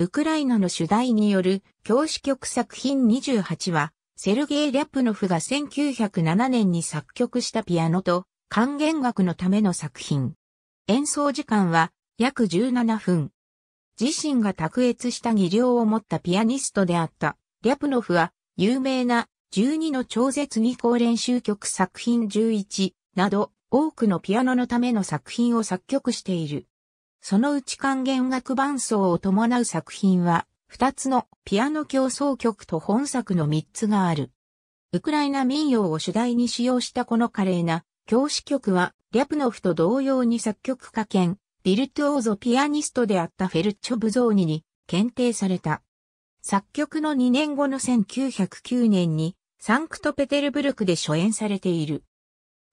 ウクライナの主題による教師曲作品28は、セルゲイ・リャプノフが1907年に作曲したピアノと管弦楽のための作品。演奏時間は約17分。自身が卓越した技量を持ったピアニストであった、リャプノフは有名な12の超絶技巧練習曲作品11など多くのピアノのための作品を作曲している。そのうち管弦楽伴奏を伴う作品は、二つのピアノ競争曲と本作の三つがある。ウクライナ民謡を主題に使用したこの華麗な教師曲は、リャプノフと同様に作曲家兼、ビルトオーゾピアニストであったフェルチョ・ブゾーニに検定された。作曲の2年後の1909年に、サンクトペテルブルクで初演されている。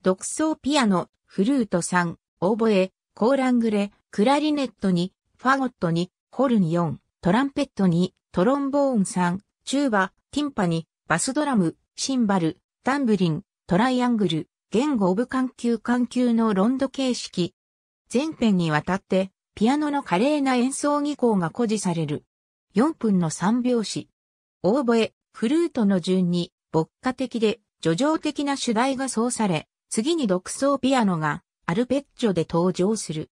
独奏ピアノ、フルート3、オーボエ、コーラングレ、クラリネットに、ファゴットに、ホルン4、トランペットに、トロンボーン3、チューバ、ティンパに、バスドラム、シンバル、タンブリン、トライアングル、言語オブ環球環球のロンド形式。全編にわたって、ピアノの華麗な演奏技巧が誇示される。4分の3拍子。オーボエ、フルートの順に、牧歌的で、叙情的な主題が奏され、次に独奏ピアノが、アルペッジョで登場する。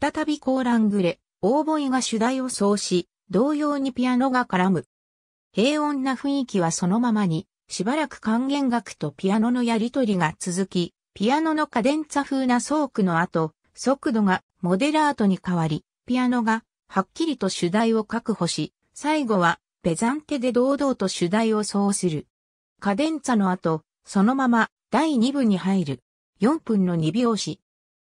再びコーラングレ、オーボイが主題を奏し、同様にピアノが絡む。平穏な雰囲気はそのままに、しばらく管弦楽とピアノのやりとりが続き、ピアノのカデンツァ風なソークの後、速度がモデラートに変わり、ピアノがはっきりと主題を確保し、最後はペザンテで堂々と主題を奏する。カデンツァの後、そのまま第2部に入る。4分の2拍子、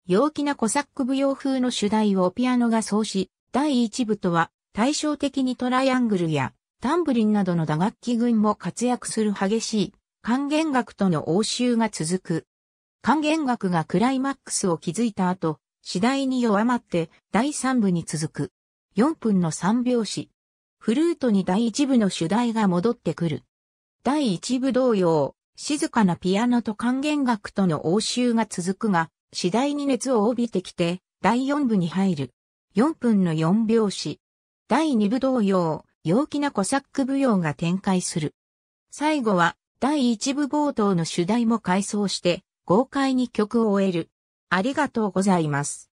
陽気なコサック舞踊風の主題をピアノが奏し、第一部とは対照的にトライアングルやタンブリンなどの打楽器群も活躍する激しい還元楽との応酬が続く。還元楽がクライマックスを築いた後、次第に弱まって第三部に続く。4分の3拍子。フルートに第一部の主題が戻ってくる。第一部同様、静かなピアノと還元楽との応酬が続くが、次第に熱を帯びてきて、第4部に入る。4分の4拍子。第2部同様、陽気なコサック舞踊が展開する。最後は、第1部冒頭の主題も改装して、豪快に曲を終える。ありがとうございます。